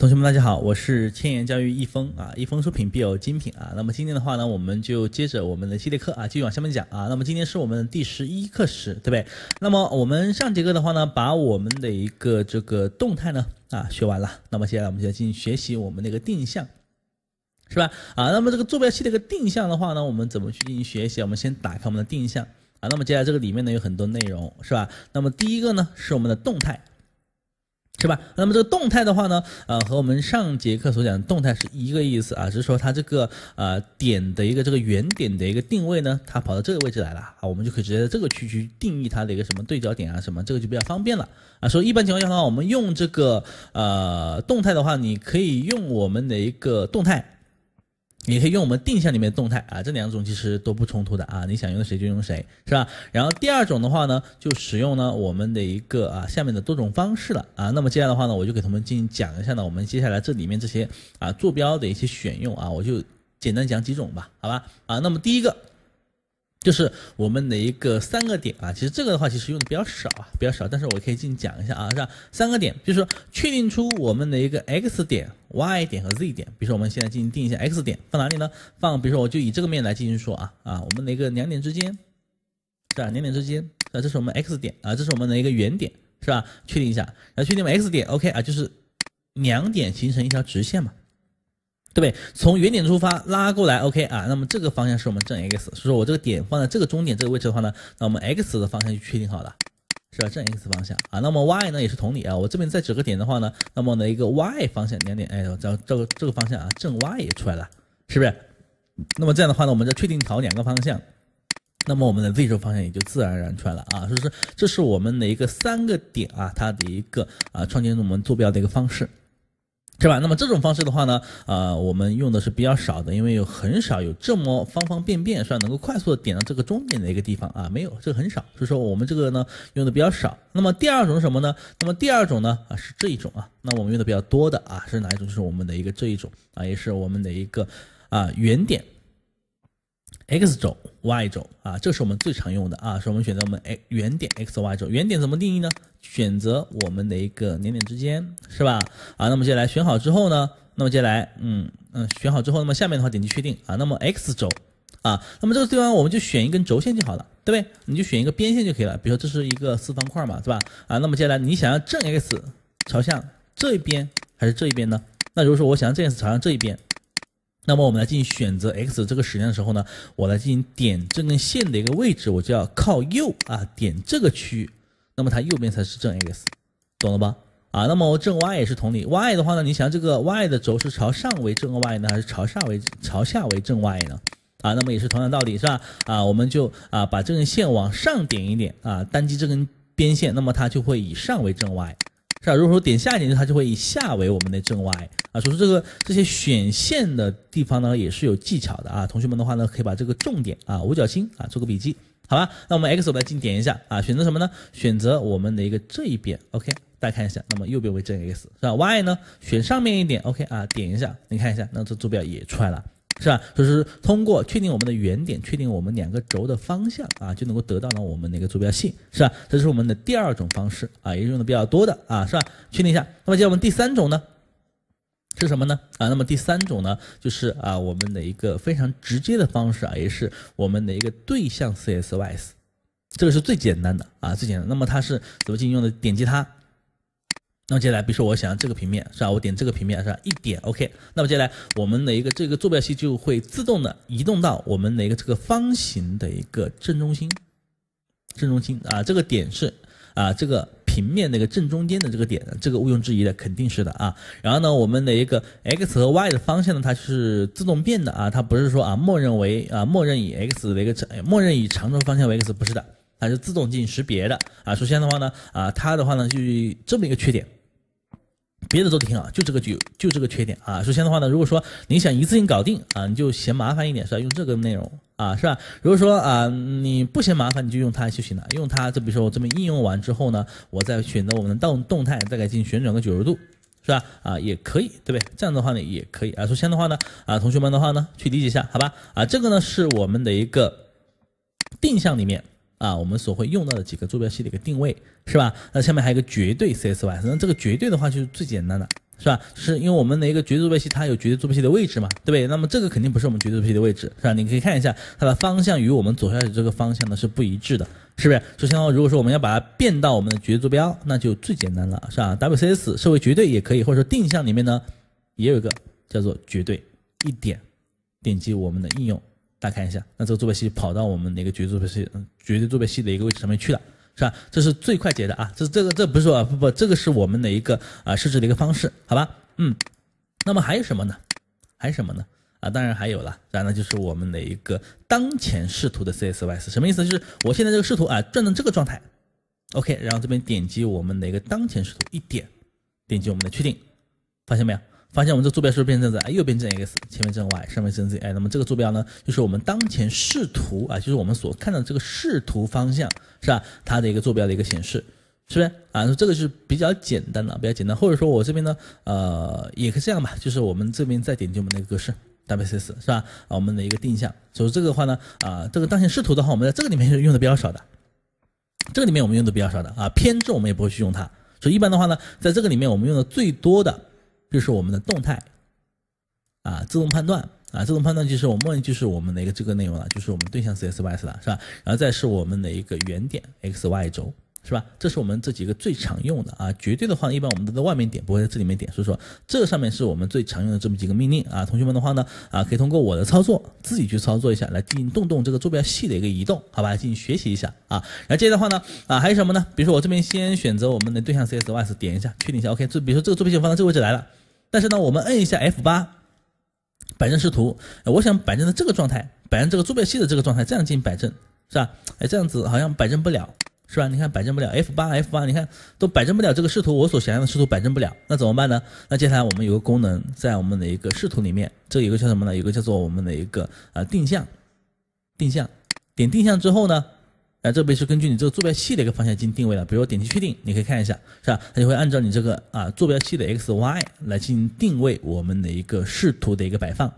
同学们，大家好，我是千言教育易峰啊，易峰出品必有精品啊。那么今天的话呢，我们就接着我们的系列课啊，继续往下面讲啊。那么今天是我们第十一课时，对不对？那么我们上节课的话呢，把我们的一个这个动态呢啊学完了。那么接下来我们就要进行学习我们的一个定向，是吧？啊，那么这个坐标系的一个定向的话呢，我们怎么去进行学习？我们先打开我们的定向啊。那么接下来这个里面呢有很多内容，是吧？那么第一个呢是我们的动态。是吧？那么这个动态的话呢，呃，和我们上节课所讲动态是一个意思啊，是说它这个呃点的一个这个原点的一个定位呢，它跑到这个位置来了啊，我们就可以直接在这个区去定义它的一个什么对角点啊什么，这个就比较方便了啊。所以一般情况下的话，我们用这个呃动态的话，你可以用我们的一个动态。你可以用我们定向里面的动态啊，这两种其实都不冲突的啊，你想用谁就用谁，是吧？然后第二种的话呢，就使用呢我们的一个啊下面的多种方式了啊。那么接下来的话呢，我就给他们进行讲一下呢，我们接下来这里面这些啊坐标的一些选用啊，我就简单讲几种吧，好吧？啊，那么第一个就是我们的一个三个点啊，其实这个的话其实用的比较少啊，比较少，但是我可以进行讲一下啊，是吧？三个点就是说确定出我们的一个 X 点。y 点和 z 点，比如说我们现在进行定一下 x 点放哪里呢？放比如说我就以这个面来进行说啊啊，我们的一个两点之间，是吧？两点之间，那这是我们 x 点啊，这是我们的一个原点，是吧？确定一下，来确定我们 x 点，OK 啊，就是两点形成一条直线嘛，对不对？从原点出发拉过来，OK 啊，那么这个方向是我们正 x，所以说我这个点放在这个终点这个位置的话呢，那我们 x 的方向就确定好了。正 x 方向啊，那么 y 呢也是同理啊。我这边再指个点的话呢，那么呢一个 y 方向两点，哎，这这个这个方向啊，正 y 也出来了，是不是？那么这样的话呢，我们再确定好两个方向，那么我们的 z 轴方向也就自然而然出来了啊。所以说，这是我们的一个三个点啊，它的一个啊创建我们坐标的一个方式。是吧？那么这种方式的话呢，呃，我们用的是比较少的，因为有很少有这么方方便便，算能够快速的点到这个终点的一个地方啊，没有，这个很少，所以说我们这个呢用的比较少。那么第二种是什么呢？那么第二种呢啊是这一种啊，那我们用的比较多的啊是哪一种？就是我们的一个这一种啊，也是我们的一个啊原点。x 轴、y 轴啊，这是我们最常用的啊，是我们选择我们哎原点 x、y 轴。原点怎么定义呢？选择我们的一个两点之间，是吧？啊，那么接下来选好之后呢，那么接下来，嗯嗯，选好之后，那么下面的话点击确定啊。那么 x 轴啊，那么这个地方我们就选一根轴线就好了，对不对？你就选一个边线就可以了。比如说这是一个四方块嘛，是吧？啊，那么接下来你想要正 x 朝向这一边还是这一边呢？那如果说我想要正 x 朝向这一边。那么我们来进行选择 x 这个矢量的时候呢，我来进行点这根线的一个位置，我就要靠右啊，点这个区域，那么它右边才是正 x，懂了吧？啊，那么正 y 也是同理，y 的话呢，你想这个 y 的轴是朝上为正 y 呢，还是朝下为朝下为正 y 呢？啊，那么也是同样道理是吧？啊，我们就啊把这根线往上点一点啊，单击这根边线，那么它就会以上为正 y。是吧？如果说点下一点，它就会以下为我们的正 y 啊，所以说这个这些选线的地方呢，也是有技巧的啊。同学们的话呢，可以把这个重点啊五角星啊做个笔记，好吧？那我们 x 我来进点一下啊，选择什么呢？选择我们的一个这一边，OK，大家看一下，那么右边为正 x 是吧？y 呢，选上面一点，OK 啊，点一下，你看一下，那这坐标也出来了。是吧？就是通过确定我们的原点，确定我们两个轴的方向啊，就能够得到了我们的一个坐标系，是吧？这是我们的第二种方式啊，也是用的比较多的啊，是吧？确定一下。那么接我们第三种呢是什么呢？啊，那么第三种呢就是啊我们的一个非常直接的方式啊，也是我们的一个对象 c SYS，这个是最简单的啊，最简单。那么它是怎么进行用的？点击它。那么接下来，比如说我想要这个平面是吧？我点这个平面是吧？一点 OK。那么接下来，我们的一个这个坐标系就会自动的移动到我们的一个这个方形的一个正中心，正中心啊，这个点是啊，这个平面的一个正中间的这个点，这个毋庸置疑的肯定是的啊。然后呢，我们的一个 x 和 y 的方向呢，它是自动变的啊，它不是说啊，默认为啊，默认以 x 的一个长，默认以长轴方向为 x，不是的，它是自动进行识别的啊。首先的话呢，啊，它的话呢，就这么一个缺点。别的做的挺好，就这个就就这个缺点啊。首先的话呢，如果说你想一次性搞定啊，你就嫌麻烦一点，是吧？用这个内容啊，是吧？如果说啊，你不嫌麻烦，你就用它就行了。用它，就比如说我这边应用完之后呢，我再选择我们的动动态，再给进行旋转个九十度，是吧？啊，也可以，对不对？这样的话呢，也可以啊。首先的话呢，啊，同学们的话呢，去理解一下，好吧？啊，这个呢是我们的一个定向里面。啊，我们所会用到的几个坐标系的一个定位是吧？那下面还有一个绝对 CSY，那这个绝对的话就是最简单的，是吧？是因为我们的一个绝对坐标系，它有绝对坐标系的位置嘛，对不对？那么这个肯定不是我们绝对坐标系的位置，是吧？你可以看一下它的方向与我们左下角这个方向呢是不一致的，是不是？首先，呢，如果说我们要把它变到我们的绝对坐标，那就最简单了，是吧？WCS 设为绝对也可以，或者说定向里面呢也有一个叫做绝对一点，点击我们的应用。大家看一下，那这个坐标系跑到我们的一个绝对坐标系，嗯，绝对坐标系的一个位置上面去了，是吧？这是最快捷的啊，这这个这不是说啊、不不，这个是我们的一个啊设置的一个方式，好吧？嗯，那么还有什么呢？还有什么呢？啊，当然还有了，然后呢，就是我们的一个当前视图的 CSYS，什么意思？就是我现在这个视图啊转到这个状态，OK，然后这边点击我们的一个当前视图，一点点击我们的确定，发现没有？发现我们这坐标是不是变这样子？哎，右边正 x，前面正 y，上面正 z。哎，那么这个坐标呢，就是我们当前视图啊，就是我们所看的这个视图方向是吧？它的一个坐标的一个显示，是不是啊？这个是比较简单的，比较简单。或者说我这边呢，呃，也可以这样吧，就是我们这边再点击我们的一个格式 WCS 是吧？啊，我们的一个定向。所以这个话呢，啊，这个当前视图的话，我们在这个里面是用的比较少的，这个里面我们用的比较少的啊，偏置我们也不会去用它。所以一般的话呢，在这个里面我们用的最多的。就是我们的动态，啊，自动判断，啊，自动判断就是我们就是我们的一个这个内容了，就是我们对象 CSYS 了，是吧？然后再是我们的一个原点 X Y 轴，是吧？这是我们这几个最常用的啊，绝对的话一般我们都在外面点，不会在这里面点。所以说，这上面是我们最常用的这么几个命令啊，同学们的话呢，啊，可以通过我的操作自己去操作一下，来进行动动这个坐标系的一个移动，好吧？进行学习一下啊。然后接着的话呢，啊，还有什么呢？比如说我这边先选择我们的对象 CSYS，点一下，确定一下，OK，就比如说这个坐标系放到这个位置来了。但是呢，我们摁一下 F 八，摆正视图。我想摆正的这个状态，摆正这个坐标系的这个状态，这样进行摆正，是吧？哎，这样子好像摆正不了，是吧？你看摆正不了，F 八 F 八，你看都摆正不了这个视图，我所想象的视图摆正不了，那怎么办呢？那接下来我们有个功能，在我们的一个视图里面，这有个叫什么呢？有个叫做我们的一个呃定向，定向，点定向之后呢？那这边是根据你这个坐标系的一个方向进行定位的，比如我点击确定，你可以看一下，是吧？它就会按照你这个啊坐标系的 X、Y 来进行定位我们的一个视图的一个摆放。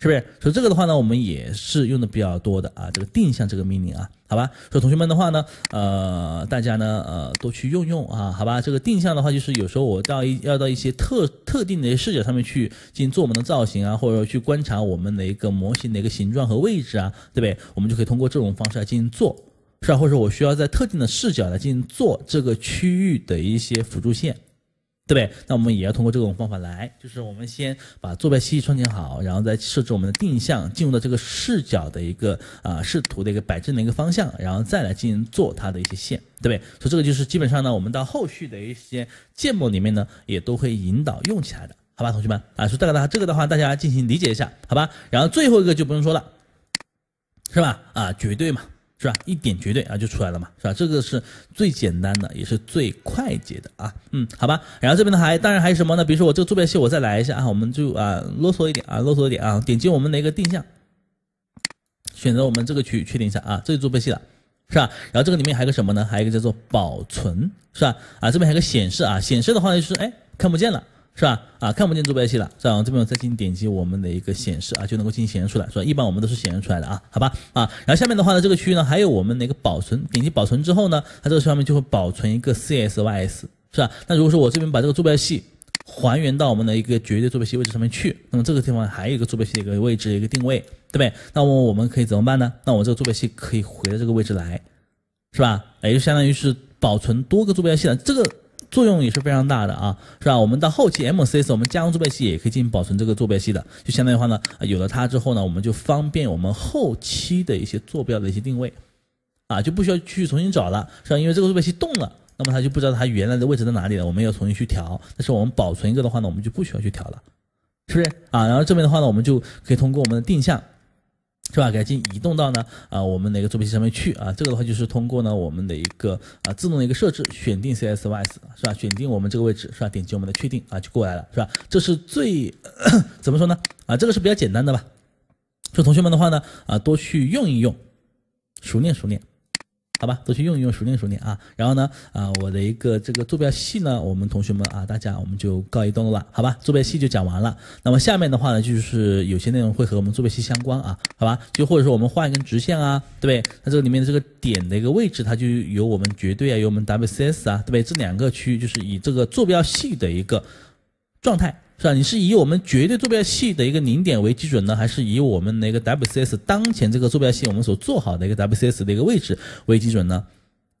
是不是？所以这个的话呢，我们也是用的比较多的啊。这个定向这个命令啊，好吧。所以同学们的话呢，呃，大家呢，呃，多去用用啊，好吧。这个定向的话，就是有时候我到一要到一些特特定的视角上面去进行做我们的造型啊，或者说去观察我们的一个模型的一个形状和位置啊，对不对？我们就可以通过这种方式来进行做，是吧？或者我需要在特定的视角来进行做这个区域的一些辅助线。对不对？那我们也要通过这种方法来，就是我们先把坐标系创建好，然后再设置我们的定向，进入到这个视角的一个啊视图的一个摆正的一个方向，然后再来进行做它的一些线，对不对？所以这个就是基本上呢，我们到后续的一些建模里面呢，也都会引导用起来的，好吧？同学们啊，所以这个话，这个的话，大家进行理解一下，好吧？然后最后一个就不用说了，是吧？啊，绝对嘛。是吧？一点绝对啊，就出来了嘛，是吧？这个是最简单的，也是最快捷的啊。嗯，好吧。然后这边呢还当然还有什么呢？比如说我这个坐标系，我再来一下啊，我们就啊啰嗦一点啊，啰嗦一点啊，点击我们的一个定向，选择我们这个区域确定一下啊，这就坐标系了，是吧？然后这个里面还有个什么呢？还有一个叫做保存，是吧？啊，这边还有个显示啊，显示的话就是哎看不见了。是吧？啊，看不见坐标系了，是往这边再进行点击我们的一个显示啊，就能够进行显示出来。是吧？一般我们都是显示出来的啊，好吧？啊，然后下面的话呢，这个区域呢还有我们的一个保存，点击保存之后呢，它这个上面就会保存一个 CSYS，是吧？那如果说我这边把这个坐标系还原到我们的一个绝对坐标系位置上面去，那么这个地方还有一个坐标系的一个位置一个定位，对不对？那么我们可以怎么办呢？那我这个坐标系可以回到这个位置来，是吧？也就相当于是保存多个坐标系了，这个。作用也是非常大的啊，是吧？我们到后期 MCS 我们加工坐标系也可以进行保存这个坐标系的，就相当于话呢，有了它之后呢，我们就方便我们后期的一些坐标的一些定位，啊，就不需要去重新找了，是吧？因为这个坐标系动了，那么它就不知道它原来的位置在哪里了，我们要重新去调。但是我们保存一个的话呢，我们就不需要去调了，是不是啊？然后这边的话呢，我们就可以通过我们的定向。是吧？改进移动到呢？啊，我们哪个作品机上面去啊？这个的话就是通过呢我们的一个啊自动的一个设置，选定 CSYS 是吧？选定我们这个位置是吧？点击我们的确定啊，就过来了是吧？这是最 怎么说呢？啊，这个是比较简单的吧？所以同学们的话呢啊，多去用一用，熟练熟练。好吧，多去用一用，熟练熟练啊。然后呢，啊，我的一个这个坐标系呢，我们同学们啊，大家我们就告一段落了，好吧？坐标系就讲完了。那么下面的话呢，就是有些内容会和我们坐标系相关啊，好吧？就或者说我们画一根直线啊，对不对？那这个里面的这个点的一个位置，它就有我们绝对啊，有我们 WCS 啊，对不对？这两个区域就是以这个坐标系的一个状态。是吧？你是以我们绝对坐标系的一个零点为基准呢，还是以我们那个 WCS 当前这个坐标系我们所做好的一个 WCS 的一个位置为基准呢？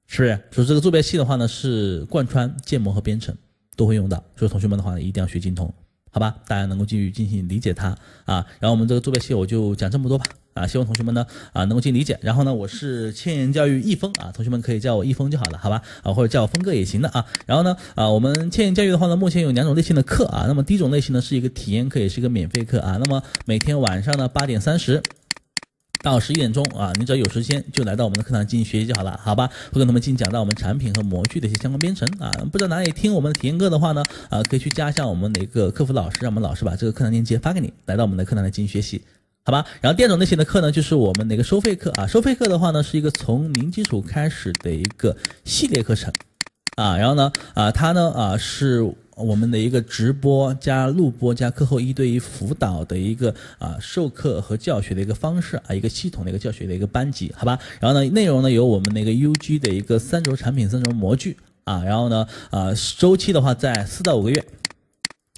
是不是？所以这个坐标系的话呢，是贯穿建模和编程都会用到，所以同学们的话一定要学精通。好吧，大家能够继续进行理解它啊，然后我们这个坐标系我就讲这么多吧啊，希望同学们呢啊能够进行理解。然后呢，我是千言教育易峰啊，同学们可以叫我易峰就好了，好吧啊，或者叫我峰哥也行的啊。然后呢啊，我们千言教育的话呢，目前有两种类型的课啊，那么第一种类型呢是一个体验课，也是一个免费课啊，那么每天晚上呢八点三十。到十一点钟啊，你只要有时间就来到我们的课堂进行学习就好了，好吧？会跟他们进行讲到我们产品和模具的一些相关编程啊。不知道哪里听我们的体验课的话呢，啊，可以去加一下我们的一个客服老师，让我们老师把这个课堂链接发给你，来到我们的课堂来进行学习，好吧？然后第二种类型的课呢，就是我们的一个收费课啊，收费课的话呢，是一个从零基础开始的一个系列课程啊。然后呢，啊，它呢，啊是。我们的一个直播加录播加课后一对一辅导的一个啊授课和教学的一个方式啊一个系统的一个教学的一个班级好吧然后呢内容呢有我们那个 UG 的一个三轴产品三轴模具啊然后呢呃周期的话在四到五个月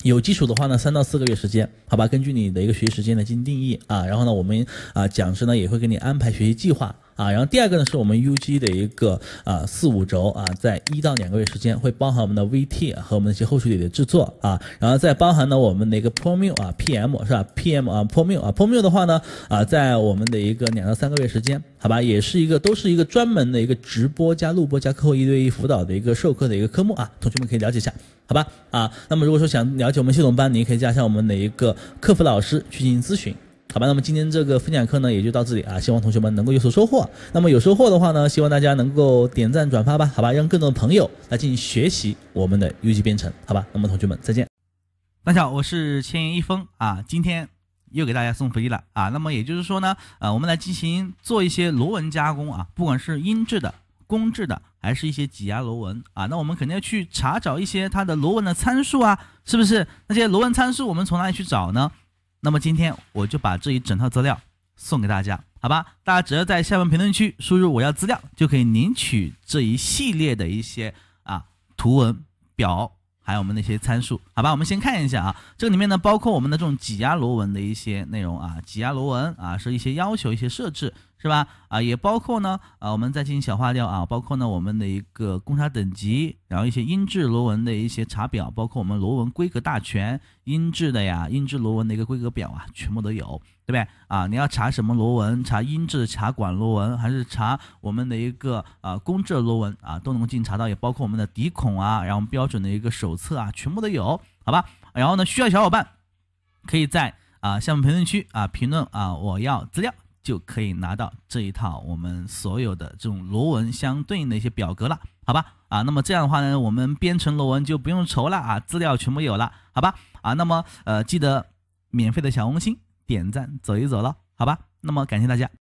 有基础的话呢三到四个月时间好吧根据你的一个学习时间来进行定义啊然后呢我们啊讲师呢也会给你安排学习计划。啊，然后第二个呢，是我们 UG 的一个啊四五轴啊，在一到两个月时间会包含我们的 VT 和我们一些后续的制作啊，然后再包含呢我们的一个 Promu 啊 PM 是吧？PM 啊 Promu 啊 Promu 的话呢啊，在我们的一个两到三个月时间，好吧，也是一个都是一个专门的一个直播加录播加课后一对一辅导的一个授课的一个科目啊，同学们可以了解一下，好吧？啊，那么如果说想了解我们系统班，你可以加上我们的一个客服老师去进行咨询。好吧，那么今天这个分享课呢也就到这里啊，希望同学们能够有所收获。那么有收获的话呢，希望大家能够点赞转发吧。好吧，让更多的朋友来进行学习我们的 UG 编程。好吧，那么同学们再见。大家好，我是千言一峰啊，今天又给大家送福利了啊。那么也就是说呢，呃，我们来进行做一些螺纹加工啊，不管是音质的、工制的，还是一些挤压螺纹啊，那我们肯定要去查找一些它的螺纹的参数啊，是不是？那些螺纹参数我们从哪里去找呢？那么今天我就把这一整套资料送给大家，好吧？大家只要在下方评论区输入“我要资料”，就可以领取这一系列的一些啊图文表，还有我们那些参数，好吧？我们先看一下啊，这里面呢包括我们的这种挤压螺纹的一些内容啊，挤压螺纹啊是一些要求、一些设置。是吧？啊，也包括呢，啊，我们再进行小划掉啊，包括呢我们的一个公差等级，然后一些音质螺纹的一些查表，包括我们螺纹规格大全，音质的呀，音质螺纹的一个规格表啊，全部都有，对不对？啊，你要查什么螺纹？查音质？查管螺纹？还是查我们的一个啊公制螺纹啊？都能够进行查到，也包括我们的底孔啊，然后标准的一个手册啊，全部都有，好吧？然后呢，需要小伙伴可以在啊下面评论区啊评论啊我要资料。就可以拿到这一套我们所有的这种螺纹相对应的一些表格了，好吧？啊，那么这样的话呢，我们编程螺纹就不用愁了啊，资料全部有了，好吧？啊，那么呃，记得免费的小红心点赞走一走了，好吧？那么感谢大家。